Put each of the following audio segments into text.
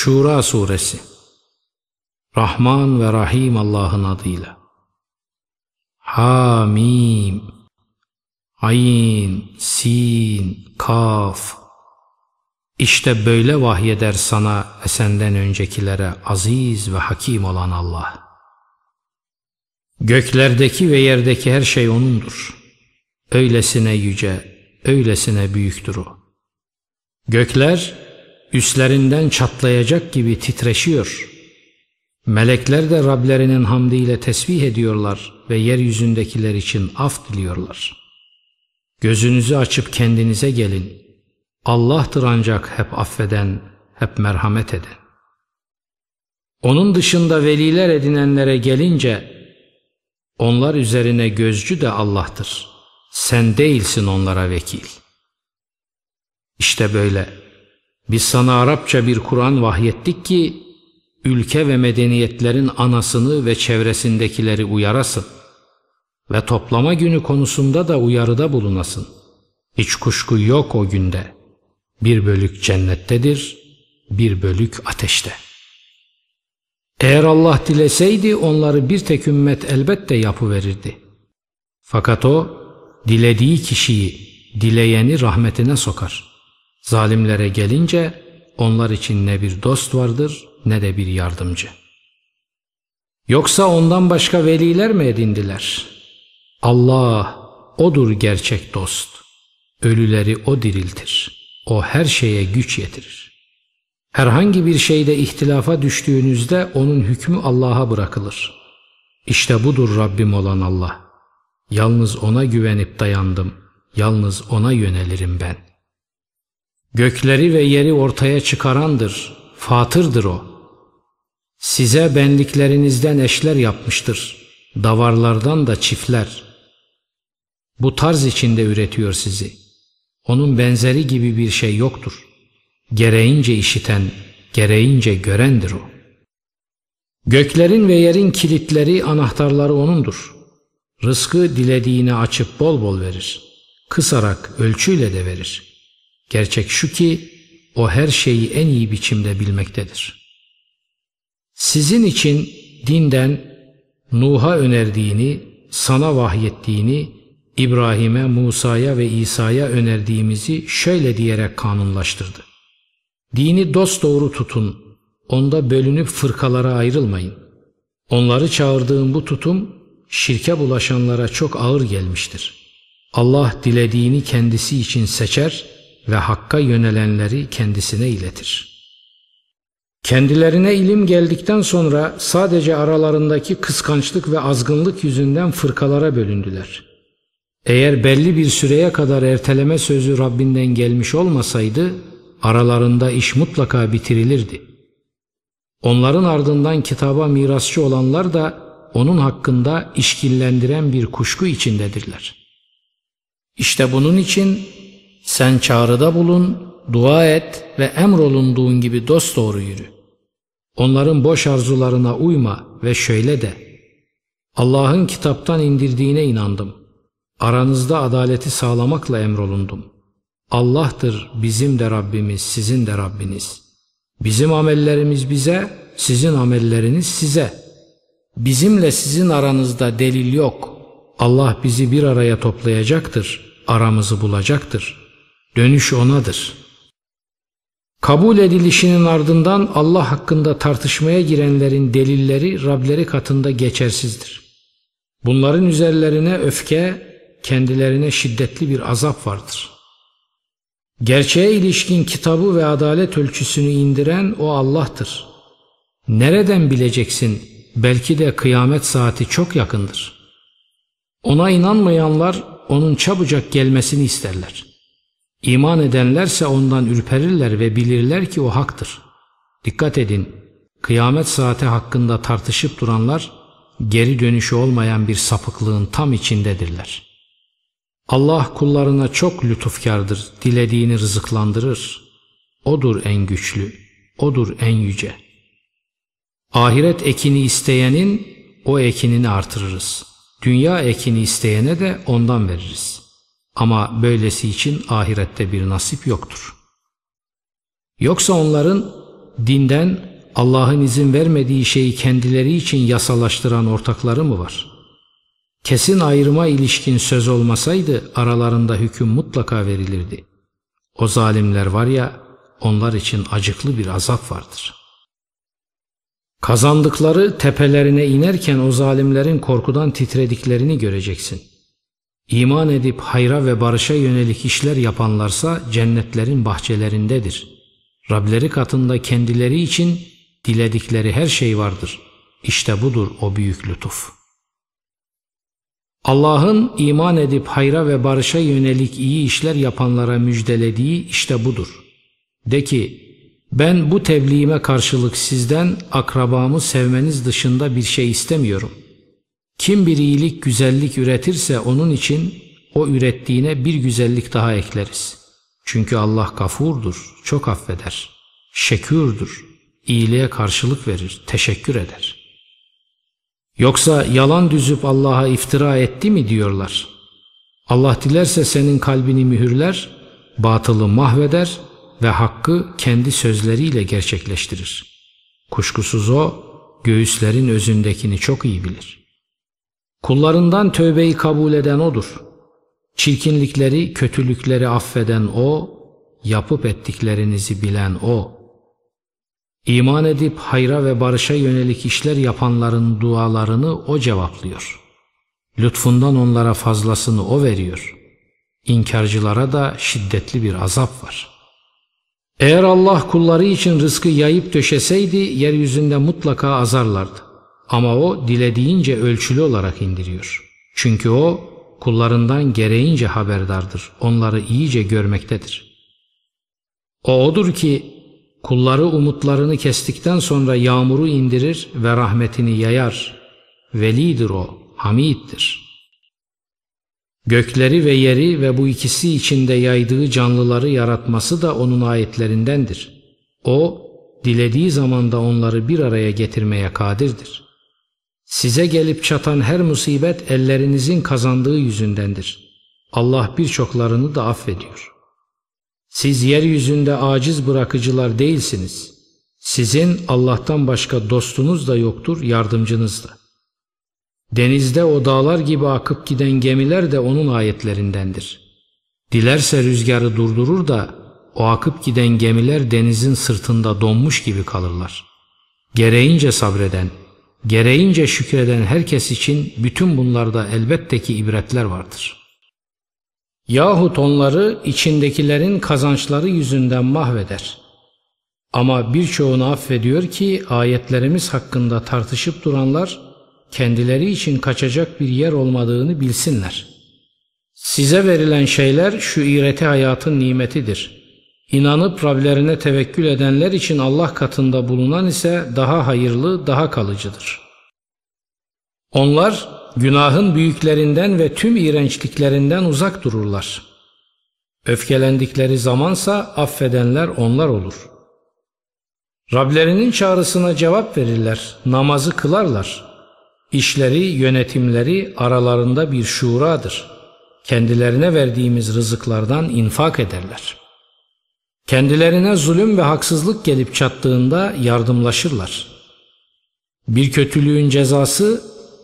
Şura Suresi Rahman ve Rahim Allah'ın adıyla Hamim Ayin, Sin, Kaf İşte böyle vahyeder sana ve senden öncekilere aziz ve hakim olan Allah. Göklerdeki ve yerdeki her şey O'nundur. Öylesine yüce, öylesine büyüktür O. Gökler, üstlerinden çatlayacak gibi titreşiyor. Melekler de Rablerinin hamdiyle tesbih ediyorlar ve yeryüzündekiler için af diliyorlar. Gözünüzü açıp kendinize gelin. Allah'tır ancak hep affeden, hep merhamet eden. Onun dışında veliler edinenlere gelince, onlar üzerine gözcü de Allah'tır. Sen değilsin onlara vekil. İşte böyle. Biz sana Arapça bir Kur'an vahyettik ki ülke ve medeniyetlerin anasını ve çevresindekileri uyarasın ve toplama günü konusunda da uyarıda bulunasın. Hiç kuşku yok o günde. Bir bölük cennettedir, bir bölük ateşte. Eğer Allah dileseydi onları bir tek ümmet elbette yapıverirdi. Fakat o dilediği kişiyi, dileyeni rahmetine sokar.'' Zalimlere gelince onlar için ne bir dost vardır ne de bir yardımcı. Yoksa ondan başka veliler mi edindiler? Allah odur gerçek dost. Ölüleri o diriltir. O her şeye güç yetirir. Herhangi bir şeyde ihtilafa düştüğünüzde onun hükmü Allah'a bırakılır. İşte budur Rabbim olan Allah. Yalnız ona güvenip dayandım. Yalnız ona yönelirim ben. Gökleri ve yeri ortaya çıkarandır, fatırdır o. Size benliklerinizden eşler yapmıştır, davarlardan da çiftler. Bu tarz içinde üretiyor sizi. Onun benzeri gibi bir şey yoktur. Gereğince işiten, gereğince görendir o. Göklerin ve yerin kilitleri, anahtarları O'nundur. Rızkı dilediğine açıp bol bol verir. Kısarak ölçüyle de verir.'' Gerçek şu ki o her şeyi en iyi biçimde bilmektedir. Sizin için dinden Nuh'a önerdiğini, sana vahyettiğini, İbrahim'e, Musa'ya ve İsa'ya önerdiğimizi şöyle diyerek kanunlaştırdı. Dini dost doğru tutun, onda bölünüp fırkalara ayrılmayın. Onları çağırdığım bu tutum şirke bulaşanlara çok ağır gelmiştir. Allah dilediğini kendisi için seçer ve hakka yönelenleri kendisine iletir. Kendilerine ilim geldikten sonra sadece aralarındaki kıskançlık ve azgınlık yüzünden fırkalara bölündüler. Eğer belli bir süreye kadar erteleme sözü Rabbinden gelmiş olmasaydı aralarında iş mutlaka bitirilirdi. Onların ardından kitaba mirasçı olanlar da onun hakkında işkillendiren bir kuşku içindedirler. İşte bunun için sen çağrıda bulun, dua et ve emrolunduğun gibi dost doğru yürü. Onların boş arzularına uyma ve şöyle de. Allah'ın kitaptan indirdiğine inandım. Aranızda adaleti sağlamakla emrolundum. Allah'tır bizim de Rabbimiz, sizin de Rabbiniz. Bizim amellerimiz bize, sizin amelleriniz size. Bizimle sizin aranızda delil yok. Allah bizi bir araya toplayacaktır, aramızı bulacaktır.'' Dönüş onadır. Kabul edilişinin ardından Allah hakkında tartışmaya girenlerin delilleri Rableri katında geçersizdir. Bunların üzerlerine öfke, kendilerine şiddetli bir azap vardır. Gerçeğe ilişkin kitabı ve adalet ölçüsünü indiren o Allah'tır. Nereden bileceksin? Belki de kıyamet saati çok yakındır. Ona inanmayanlar onun çabucak gelmesini isterler.'' İman edenlerse ondan ürperirler ve bilirler ki o haktır. Dikkat edin, kıyamet saati hakkında tartışıp duranlar, geri dönüşü olmayan bir sapıklığın tam içindedirler. Allah kullarına çok lütufkardır, dilediğini rızıklandırır. Odur en güçlü, odur en yüce. Ahiret ekini isteyenin, o ekinini artırırız. Dünya ekini isteyene de ondan veririz.'' Ama böylesi için ahirette bir nasip yoktur. Yoksa onların dinden Allah'ın izin vermediği şeyi kendileri için yasalaştıran ortakları mı var? Kesin ayrıma ilişkin söz olmasaydı aralarında hüküm mutlaka verilirdi. O zalimler var ya onlar için acıklı bir azap vardır. Kazandıkları tepelerine inerken o zalimlerin korkudan titrediklerini göreceksin. İman edip hayra ve barışa yönelik işler yapanlarsa cennetlerin bahçelerindedir. Rableri katında kendileri için diledikleri her şey vardır. İşte budur o büyük lütuf. Allah'ın iman edip hayra ve barışa yönelik iyi işler yapanlara müjdelediği işte budur. De ki, ben bu tebliğime karşılık sizden akrabamı sevmeniz dışında bir şey istemiyorum.'' Kim bir iyilik, güzellik üretirse onun için o ürettiğine bir güzellik daha ekleriz. Çünkü Allah gafurdur, çok affeder, şekürdür, iyiliğe karşılık verir, teşekkür eder. Yoksa yalan düzüp Allah'a iftira etti mi diyorlar. Allah dilerse senin kalbini mühürler, batılı mahveder ve hakkı kendi sözleriyle gerçekleştirir. Kuşkusuz o, göğüslerin özündekini çok iyi bilir.'' Kullarından tövbeyi kabul eden O'dur. Çirkinlikleri, kötülükleri affeden O, yapıp ettiklerinizi bilen O. İman edip hayra ve barışa yönelik işler yapanların dualarını O cevaplıyor. Lütfundan onlara fazlasını O veriyor. İnkarcılara da şiddetli bir azap var.'' Eğer Allah kulları için rızkı yayıp döşeseydi yeryüzünde mutlaka azarlardı. Ama o dilediğince ölçülü olarak indiriyor. Çünkü o kullarından gereğince haberdardır. Onları iyice görmektedir. O odur ki kulları umutlarını kestikten sonra yağmuru indirir ve rahmetini yayar. Velidir o, hamiddir. Gökleri ve yeri ve bu ikisi içinde yaydığı canlıları yaratması da onun ayetlerindendir. O, dilediği zamanda onları bir araya getirmeye kadirdir.'' Size gelip çatan her musibet ellerinizin kazandığı yüzündendir. Allah birçoklarını da affediyor. Siz yeryüzünde aciz bırakıcılar değilsiniz. Sizin Allah'tan başka dostunuz da yoktur, yardımcınız da. Denizde o dağlar gibi akıp giden gemiler de onun ayetlerindendir. Dilerse rüzgarı durdurur da o akıp giden gemiler denizin sırtında donmuş gibi kalırlar. Gereğince sabreden, Gereğince şükreden herkes için bütün bunlarda elbette ki ibretler vardır. Yahut onları içindekilerin kazançları yüzünden mahveder. Ama birçoğunu affediyor ki ayetlerimiz hakkında tartışıp duranlar kendileri için kaçacak bir yer olmadığını bilsinler. Size verilen şeyler şu iğreti hayatın nimetidir.'' İnanıp Rablerine tevekkül edenler için Allah katında bulunan ise daha hayırlı, daha kalıcıdır. Onlar günahın büyüklerinden ve tüm iğrençliklerinden uzak dururlar. Öfkelendikleri zamansa affedenler onlar olur. Rablerinin çağrısına cevap verirler, namazı kılarlar. İşleri, yönetimleri aralarında bir şuuradır. Kendilerine verdiğimiz rızıklardan infak ederler.'' Kendilerine zulüm ve haksızlık gelip çattığında yardımlaşırlar. Bir kötülüğün cezası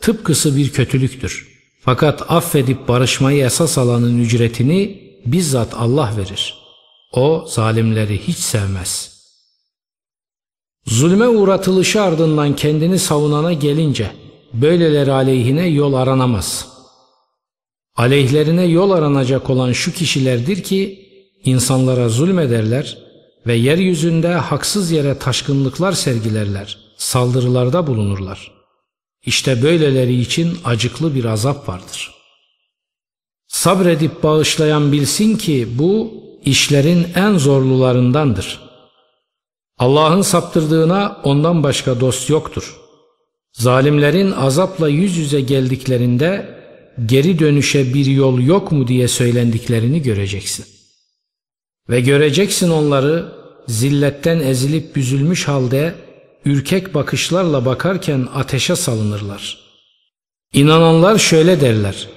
tıpkısı bir kötülüktür. Fakat affedip barışmayı esas alanın ücretini bizzat Allah verir. O zalimleri hiç sevmez. Zulme uğratılışı ardından kendini savunana gelince böyleleri aleyhine yol aranamaz. Aleyhlerine yol aranacak olan şu kişilerdir ki insanlara zulmederler ve yeryüzünde haksız yere taşkınlıklar sergilerler, saldırılarda bulunurlar. İşte böyleleri için acıklı bir azap vardır. Sabredip bağışlayan bilsin ki bu işlerin en zorlularındandır. Allah'ın saptırdığına ondan başka dost yoktur. Zalimlerin azapla yüz yüze geldiklerinde geri dönüşe bir yol yok mu diye söylendiklerini göreceksin. Ve göreceksin onları zilletten ezilip büzülmüş halde ürkek bakışlarla bakarken ateşe salınırlar. İnananlar şöyle derler.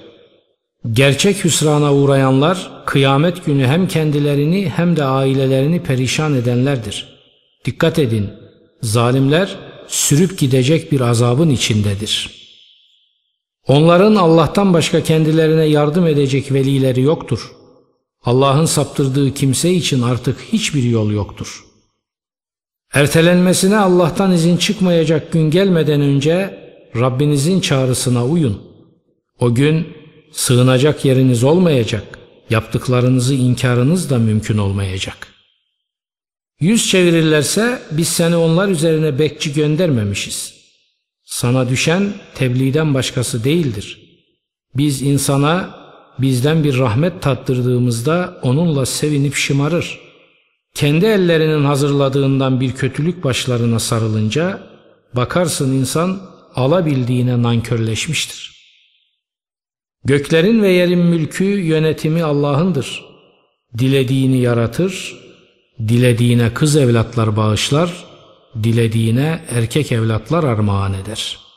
Gerçek hüsrana uğrayanlar kıyamet günü hem kendilerini hem de ailelerini perişan edenlerdir. Dikkat edin, zalimler sürüp gidecek bir azabın içindedir. Onların Allah'tan başka kendilerine yardım edecek velileri yoktur.'' Allah'ın saptırdığı kimse için artık hiçbir yol yoktur. Ertelenmesine Allah'tan izin çıkmayacak gün gelmeden önce Rabbinizin çağrısına uyun. O gün sığınacak yeriniz olmayacak, yaptıklarınızı inkarınız da mümkün olmayacak. Yüz çevirirlerse biz seni onlar üzerine bekçi göndermemişiz. Sana düşen tebliğden başkası değildir. Biz insana bizden bir rahmet tattırdığımızda onunla sevinip şımarır. Kendi ellerinin hazırladığından bir kötülük başlarına sarılınca bakarsın insan alabildiğine nankörleşmiştir. Göklerin ve yerin mülkü yönetimi Allah'ındır. Dilediğini yaratır, dilediğine kız evlatlar bağışlar, dilediğine erkek evlatlar armağan eder.''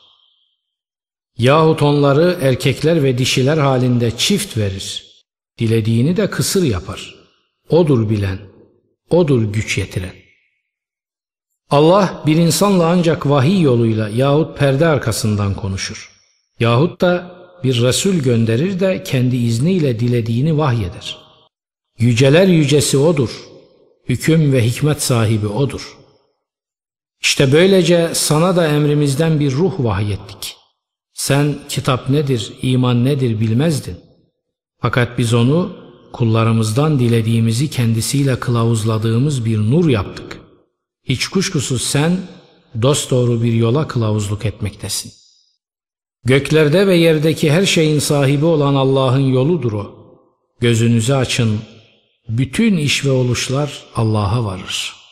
Yahut onları erkekler ve dişiler halinde çift verir. Dilediğini de kısır yapar. Odur bilen, odur güç yetiren. Allah bir insanla ancak vahiy yoluyla yahut perde arkasından konuşur. Yahut da bir Resul gönderir de kendi izniyle dilediğini vahyeder. Yüceler yücesi O'dur. Hüküm ve hikmet sahibi O'dur. İşte böylece sana da emrimizden bir ruh vahyettik. Sen kitap nedir, iman nedir bilmezdin. Fakat biz onu kullarımızdan dilediğimizi kendisiyle kılavuzladığımız bir nur yaptık. Hiç kuşkusuz sen dosdoğru bir yola kılavuzluk etmektesin. Göklerde ve yerdeki her şeyin sahibi olan Allah'ın yoludur o. Gözünüzü açın, bütün iş ve oluşlar Allah'a varır.''